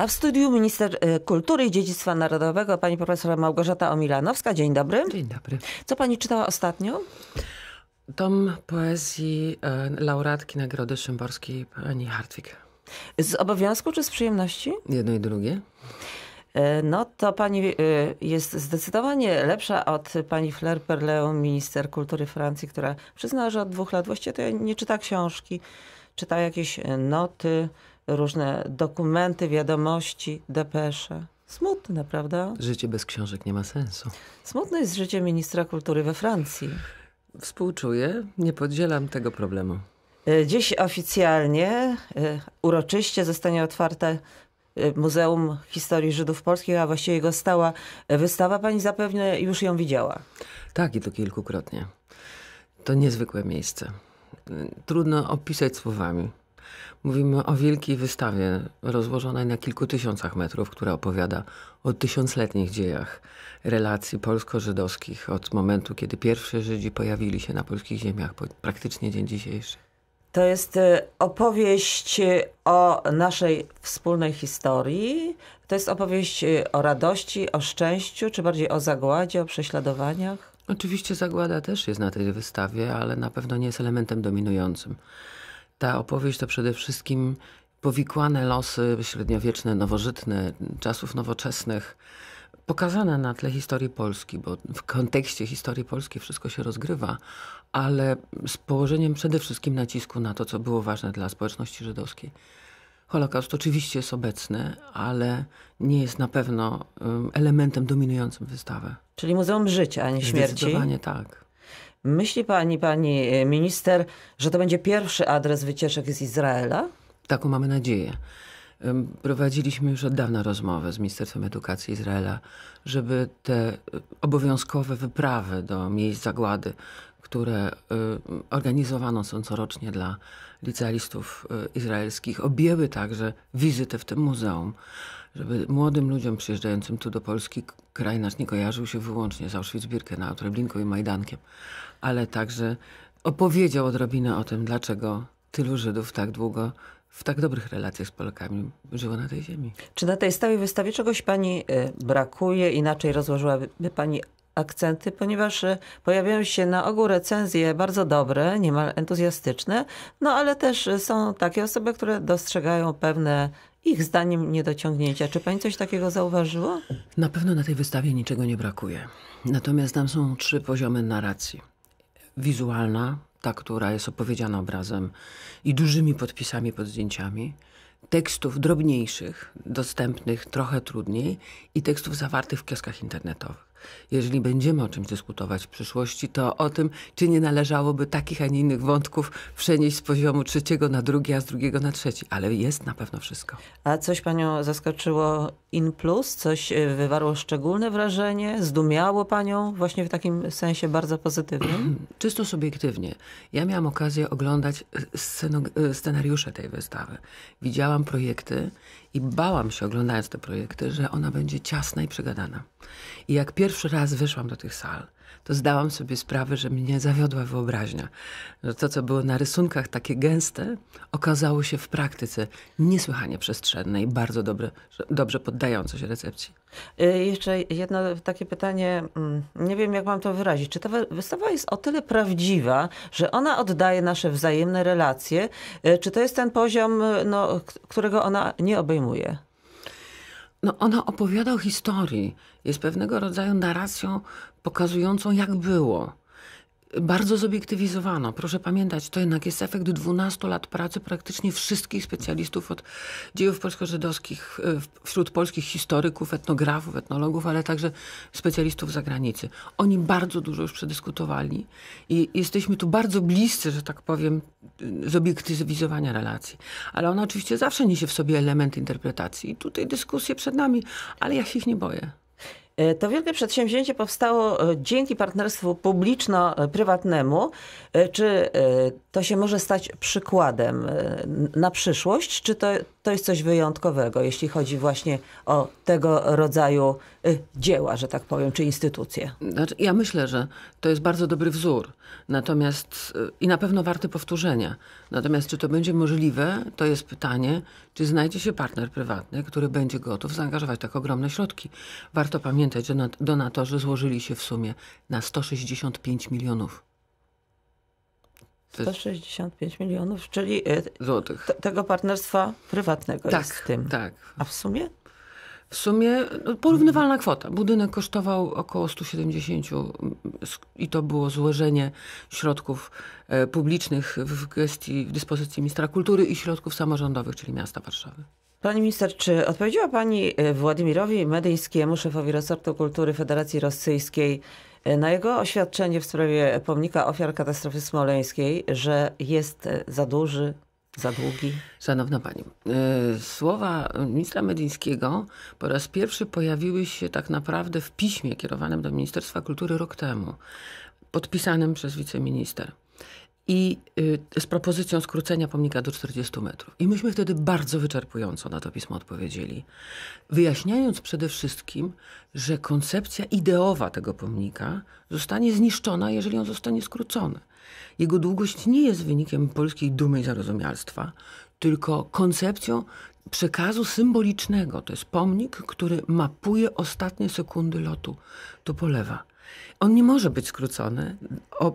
A w studiu minister y, kultury i dziedzictwa narodowego pani profesor Małgorzata Omilanowska. Dzień dobry. Dzień dobry. Co pani czytała ostatnio? Tom poezji y, laureatki Nagrody Szymborskiej pani Hartwig. Z obowiązku czy z przyjemności? Jedno i drugie. Y, no to pani jest zdecydowanie lepsza od pani Flair Perleon, minister kultury Francji, która przyznała, że od dwóch lat właściwie to nie czyta książki czyta jakieś e, noty, różne dokumenty, wiadomości, depesze. Smutne, prawda? Życie bez książek nie ma sensu. Smutne jest życie ministra kultury we Francji. Współczuję, nie podzielam tego problemu. E, dziś oficjalnie, e, uroczyście zostanie otwarte Muzeum Historii Żydów Polskich, a właściwie jego stała wystawa. Pani zapewne już ją widziała. Tak, i to kilkukrotnie. To niezwykłe miejsce trudno opisać słowami. Mówimy o wielkiej wystawie rozłożonej na kilku tysiącach metrów, która opowiada o tysiącletnich dziejach relacji polsko-żydowskich od momentu, kiedy pierwsi Żydzi pojawili się na polskich ziemiach, po praktycznie dzień dzisiejszy. To jest y, opowieść y, o naszej wspólnej historii. To jest opowieść y, o radości, o szczęściu, czy bardziej o zagładzie, o prześladowaniach? Oczywiście zagłada też jest na tej wystawie, ale na pewno nie jest elementem dominującym. Ta opowieść to przede wszystkim powikłane losy średniowieczne, nowożytne, czasów nowoczesnych, pokazane na tle historii Polski, bo w kontekście historii Polski wszystko się rozgrywa, ale z położeniem przede wszystkim nacisku na to, co było ważne dla społeczności żydowskiej. Holokaust oczywiście jest obecny, ale nie jest na pewno elementem dominującym wystawy. Czyli Muzeum Życia, a nie śmierci? Zdecydowanie tak. Myśli pani, pani y, minister, że to będzie pierwszy adres wycieczek z Izraela? Taką mamy nadzieję. Prowadziliśmy już od dawna rozmowę z Ministerstwem Edukacji Izraela, żeby te y, obowiązkowe wyprawy do miejsc zagłady które y, organizowano są corocznie dla licealistów y, izraelskich, objęły także wizytę w tym muzeum, żeby młodym ludziom przyjeżdżającym tu do Polski kraj nasz nie kojarzył się wyłącznie z Auschwitz-Birkenau, Treblinką i Majdankiem, ale także opowiedział odrobinę o tym, dlaczego tylu Żydów tak długo w tak dobrych relacjach z Polakami żyło na tej ziemi. Czy na tej stałej wystawie czegoś pani y, brakuje? Inaczej rozłożyłaby pani akcenty, ponieważ e, pojawiają się na ogół recenzje bardzo dobre, niemal entuzjastyczne, no ale też e, są takie osoby, które dostrzegają pewne ich zdaniem niedociągnięcia. Czy pani coś takiego zauważyła? Na pewno na tej wystawie niczego nie brakuje. Natomiast tam są trzy poziomy narracji. Wizualna, ta, która jest opowiedziana obrazem i dużymi podpisami pod zdjęciami, tekstów drobniejszych, dostępnych trochę trudniej i tekstów zawartych w kioskach internetowych. Jeżeli będziemy o czymś dyskutować w przyszłości, to o tym, czy nie należałoby takich, a nie innych wątków przenieść z poziomu trzeciego na drugi, a z drugiego na trzeci. Ale jest na pewno wszystko. A coś panią zaskoczyło in plus? Coś y, wywarło szczególne wrażenie? Zdumiało panią właśnie w takim sensie bardzo pozytywnym? Czysto subiektywnie. Ja miałam okazję oglądać y, y, scenariusze tej wystawy. Widziałam projekty i bałam się, oglądając te projekty, że ona będzie ciasna i przegadana. I jak pierwszy raz wyszłam do tych sal, to zdałam sobie sprawę, że mnie zawiodła wyobraźnia. Że no, to, co było na rysunkach takie gęste, okazało się w praktyce niesłychanie przestrzenne i bardzo dobre, dobrze poddające się recepcji. Y, jeszcze jedno takie pytanie, mm, nie wiem jak mam to wyrazić. Czy ta wystawa jest o tyle prawdziwa, że ona oddaje nasze wzajemne relacje? Y, czy to jest ten poziom, y, no, którego ona nie obejmuje? No, ona opowiada o historii. Jest pewnego rodzaju narracją pokazującą jak było. Bardzo zobiektywizowana. Proszę pamiętać, to jednak jest efekt 12 lat pracy praktycznie wszystkich specjalistów od dziejów polsko-żydowskich, wśród polskich historyków, etnografów, etnologów, ale także specjalistów z zagranicy. Oni bardzo dużo już przedyskutowali i jesteśmy tu bardzo bliscy, że tak powiem, zobiektywizowania relacji. Ale ona oczywiście zawsze niesie w sobie element interpretacji. I tutaj dyskusje przed nami, ale ja się ich nie boję. E, to wielkie przedsięwzięcie powstało e, dzięki partnerstwu publiczno-prywatnemu. E, czy to się może stać przykładem na przyszłość? Czy to to jest coś wyjątkowego, jeśli chodzi właśnie o tego rodzaju y, dzieła, że tak powiem, czy instytucje. Znaczy, ja myślę, że to jest bardzo dobry wzór. Natomiast y, i na pewno warte powtórzenia. Natomiast czy to będzie możliwe, to jest pytanie, czy znajdzie się partner prywatny, który będzie gotów zaangażować tak ogromne środki. Warto pamiętać, że donatorzy złożyli się w sumie na 165 milionów 165 milionów, czyli e, złotych. tego partnerstwa prywatnego tak, jest z tym. Tak. A w sumie? W sumie no, porównywalna kwota. Budynek kosztował około 170 i to było złożenie środków e, publicznych w gestii, w dyspozycji ministra kultury i środków samorządowych, czyli miasta Warszawy. Pani minister, czy odpowiedziała pani e, Władimirowi Medyńskiemu, szefowi resortu kultury Federacji Rosyjskiej, E, na jego oświadczenie w sprawie pomnika ofiar katastrofy smoleńskiej, że jest e, za duży, za długi. Szanowna Pani, e, słowa ministra Medyńskiego po raz pierwszy pojawiły się tak naprawdę w piśmie kierowanym do Ministerstwa Kultury rok temu, podpisanym przez wiceminister i y, z propozycją skrócenia pomnika do 40 metrów. I myśmy wtedy bardzo wyczerpująco na to pismo odpowiedzieli, wyjaśniając przede wszystkim, że koncepcja ideowa tego pomnika zostanie zniszczona, jeżeli on zostanie skrócony. Jego długość nie jest wynikiem polskiej dumy i zarozumialstwa, tylko koncepcją przekazu symbolicznego. To jest pomnik, który mapuje ostatnie sekundy lotu polewa. On nie może być skrócony o,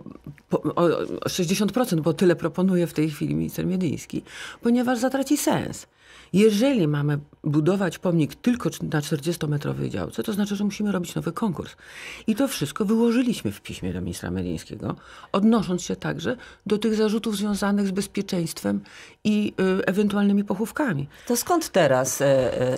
o 60%, bo tyle proponuje w tej chwili minister Miedyński, ponieważ zatraci sens. Jeżeli mamy budować pomnik tylko na 40-metrowej działce, to znaczy, że musimy robić nowy konkurs. I to wszystko wyłożyliśmy w piśmie do ministra Medyńskiego, odnosząc się także do tych zarzutów związanych z bezpieczeństwem i y, ewentualnymi pochówkami. To skąd teraz y,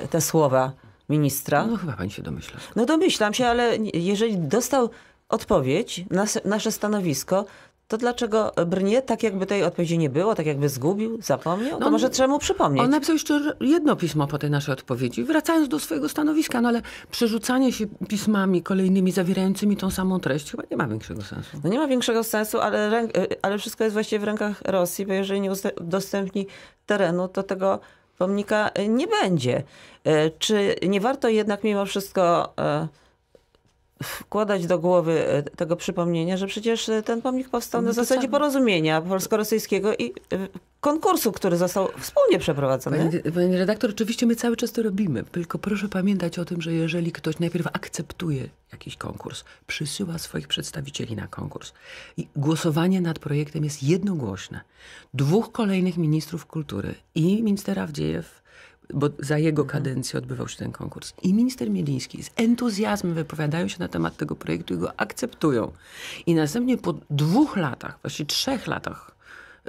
y, te słowa ministra? No chyba pani się domyśla. No domyślam się, ale jeżeli dostał odpowiedź, na nasze stanowisko, to dlaczego brnie tak jakby tej odpowiedzi nie było, tak jakby zgubił, zapomniał? No, to może trzeba mu przypomnieć. On napisał jeszcze jedno pismo po tej naszej odpowiedzi, wracając do swojego stanowiska, no ale przerzucanie się pismami kolejnymi zawierającymi tą samą treść chyba nie ma większego sensu. No nie ma większego sensu, ale, e, e, ale wszystko jest właściwie w rękach Rosji, bo jeżeli nie udostępni terenu, to tego pomnika e, nie będzie. Czy nie warto jednak mimo wszystko wkładać do głowy e, tego przypomnienia, że przecież e, ten pomnik powstał na no zasadzie porozumienia polsko-rosyjskiego i e, konkursu, który został wspólnie przeprowadzony. Panie, pani, redaktor, oczywiście my cały czas to robimy, tylko proszę pamiętać o tym, że jeżeli ktoś najpierw akceptuje jakiś konkurs, przysyła swoich przedstawicieli na konkurs i głosowanie nad projektem jest jednogłośne. Dwóch kolejnych ministrów kultury i ministera Wdziejew bo za jego mhm. kadencji odbywał się ten konkurs. I minister Mieliński z entuzjazmem wypowiadają się na temat tego projektu i go akceptują. I następnie po dwóch latach, właściwie trzech latach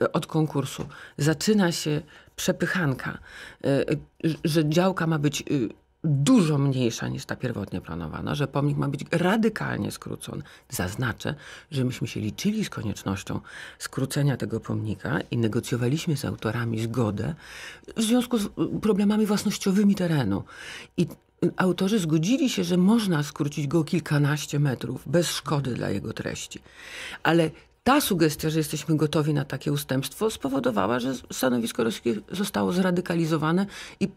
e, od konkursu zaczyna się przepychanka, e, e, że działka ma być y, dużo mniejsza niż ta pierwotnie planowana, że pomnik ma być radykalnie skrócony. Zaznaczę, że myśmy się liczyli z koniecznością skrócenia tego pomnika i negocjowaliśmy z autorami zgodę w związku z y, problemami własnościowymi terenu. I y, autorzy zgodzili się, że można skrócić go kilkanaście metrów bez szkody dla jego treści. Ale ta sugestia, że jesteśmy gotowi na takie ustępstwo, spowodowała, że stanowisko rosyjskie zostało zradykalizowane i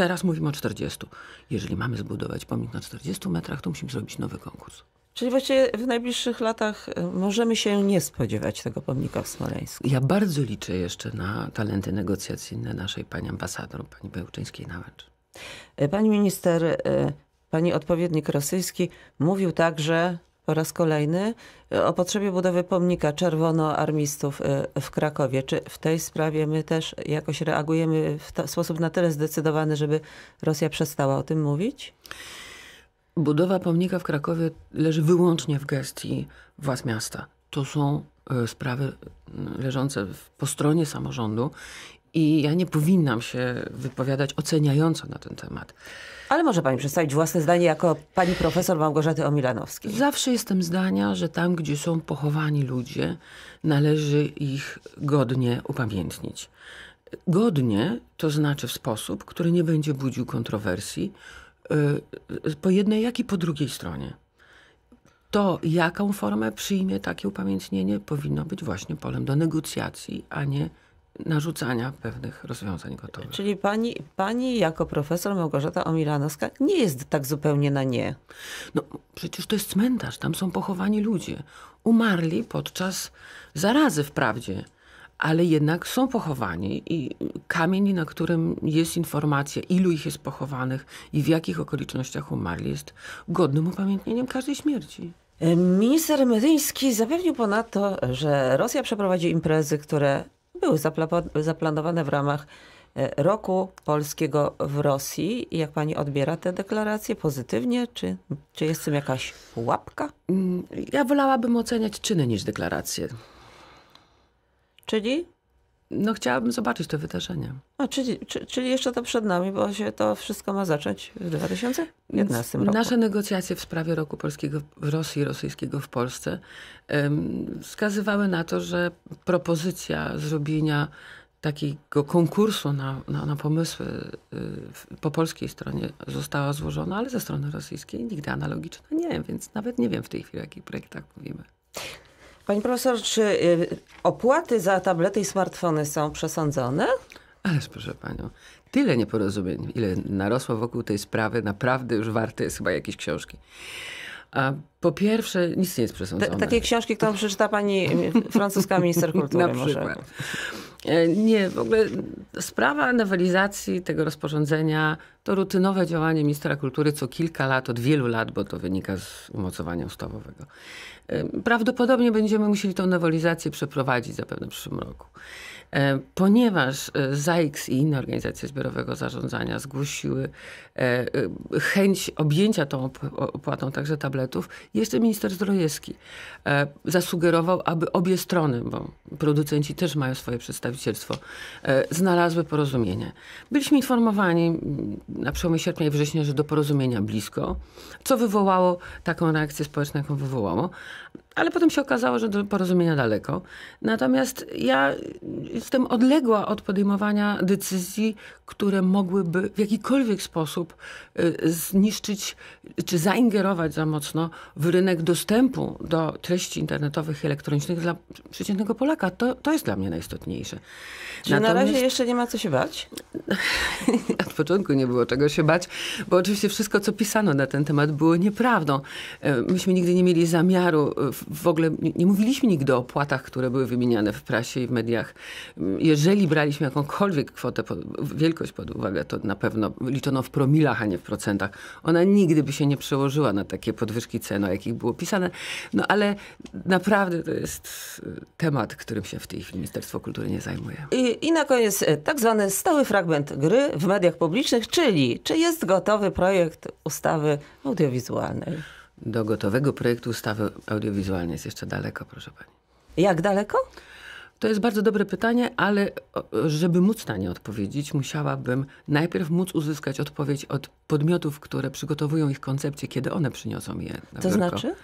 Teraz mówimy o 40. Jeżeli mamy zbudować pomnik na 40 metrach, to musimy zrobić nowy konkurs. Czyli właściwie w najbliższych latach e, możemy się nie spodziewać tego pomnika w Smoleńsku. Ja bardzo liczę jeszcze na talenty negocjacyjne naszej pani ambasador, pani Bełczyńskiej-Nałęcz. E, pani minister, e, pani odpowiednik rosyjski mówił także, po raz kolejny e, o potrzebie budowy pomnika czerwonoarmistów e, w Krakowie. Czy w tej sprawie my też jakoś reagujemy w sposób na tyle zdecydowany, żeby Rosja przestała o tym mówić? Budowa pomnika w Krakowie leży wyłącznie w gestii władz miasta. To są e, sprawy leżące po stronie samorządu i ja nie powinnam się wypowiadać oceniająco na ten temat. Ale może pani przedstawić własne zdanie jako pani profesor Małgorzaty Omilanowskiej. Zawsze jestem zdania, że tam, gdzie są pochowani ludzie, należy ich godnie upamiętnić. Godnie to znaczy w sposób, który nie będzie budził kontrowersji y, po jednej, jak i po drugiej stronie. To, jaką formę przyjmie takie upamiętnienie, powinno być właśnie polem do negocjacji, a nie narzucania pewnych rozwiązań gotowych. Czyli pani, pani jako profesor Małgorzata Omilanowska nie jest tak zupełnie na nie. No przecież to jest cmentarz, tam są pochowani ludzie. Umarli podczas zarazy wprawdzie, ale jednak są pochowani i kamień, na którym jest informacja, ilu ich jest pochowanych i w jakich okolicznościach umarli, jest godnym upamiętnieniem każdej śmierci. Minister Medyński zapewnił ponadto, że Rosja przeprowadzi imprezy, które były zaplanowane w ramach e, roku polskiego w Rosji. Jak pani odbiera te deklaracje pozytywnie, czy, czy jest w tym jakaś pułapka? Mm, ja wolałabym oceniać czyny niż deklaracje. Czyli no chciałabym zobaczyć to wydarzenie. A, czyli, czyli jeszcze to przed nami, bo się to wszystko ma zacząć w 2015 roku. Nasze negocjacje w sprawie roku polskiego w Rosji, rosyjskiego w Polsce wskazywały na to, że propozycja zrobienia takiego konkursu na, na, na pomysły y, po polskiej stronie została złożona, ale ze strony rosyjskiej nigdy analogiczna nie, więc nawet nie wiem w tej chwili o jakich projektach mówimy. Pani profesor, czy y, opłaty za tablety i smartfony są przesądzone? Ależ proszę panią, tyle nieporozumień, ile narosło wokół tej sprawy, naprawdę już warte jest chyba jakieś książki. A po pierwsze, nic nie jest przesądzone. takie książki, którą przeczyta pani francuska minister kultury. Na przykład. Może. E, nie, w ogóle sprawa nowelizacji tego rozporządzenia to rutynowe działanie ministra kultury co kilka lat, od wielu lat, bo to wynika z umocowania ustawowego. E, prawdopodobnie będziemy musieli tę nowelizację przeprowadzić zapewne w przyszłym roku. E, ponieważ e, ZAIKS i inne organizacje zbiorowego zarządzania zgłosiły e, chęć objęcia tą opłatą także tabletów, jeszcze minister Zdrojewski zasugerował, aby obie strony, bo producenci też mają swoje przedstawicielstwo, znalazły porozumienie. Byliśmy informowani mm, na przełomie sierpnia i września, że do porozumienia blisko, co wywołało taką reakcję społeczną, jaką wywołało ale potem się okazało, że do porozumienia daleko. Natomiast ja jestem odległa od podejmowania decyzji, które mogłyby w jakikolwiek sposób y, zniszczyć czy zaingerować za mocno w rynek dostępu do treści internetowych i elektronicznych dla przeciętnego Polaka. To, to jest dla mnie najistotniejsze. Czyli Natomiast... na razie jeszcze nie ma co się bać? od początku nie było czego się bać, bo oczywiście wszystko, co pisano na ten temat, było nieprawdą. E, myśmy nigdy nie mieli zamiaru e, w ogóle nie mówiliśmy nigdy o opłatach, które były wymieniane w prasie i w mediach. Jeżeli braliśmy jakąkolwiek kwotę, wielkość pod uwagę, to na pewno liczono w promilach, a nie w procentach. Ona nigdy by się nie przełożyła na takie podwyżki cen, o jakich było pisane. No ale naprawdę to jest e, temat, którym się w tej chwili Ministerstwo Kultury nie zajmuje. I, i na koniec e, tak zwany stały fragment gry w mediach publicznych, czyli czy jest gotowy projekt ustawy audiowizualnej? Do gotowego projektu ustawy audiowizualnej jest jeszcze daleko, proszę pani. Jak daleko? To jest bardzo dobre pytanie, ale żeby móc na nie odpowiedzieć, musiałabym najpierw móc uzyskać odpowiedź od podmiotów, które przygotowują ich koncepcje, kiedy one przyniosą je. Na to znaczy?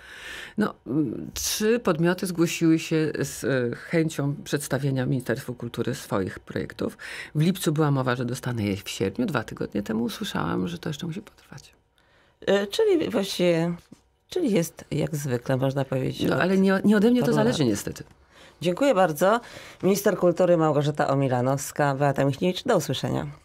No, mm, trzy podmioty zgłosiły się z e, chęcią przedstawienia Ministerstwu Kultury swoich projektów. W lipcu była mowa, że dostanę je w sierpniu. Dwa tygodnie temu usłyszałam, że to jeszcze musi potrwać. E, czyli właściwie Czyli jest jak zwykle, można powiedzieć. No ale nie, nie ode mnie to zależy niestety. Dziękuję bardzo. Minister Kultury Małgorzata Omilanowska, Beata Michniewicz, do usłyszenia.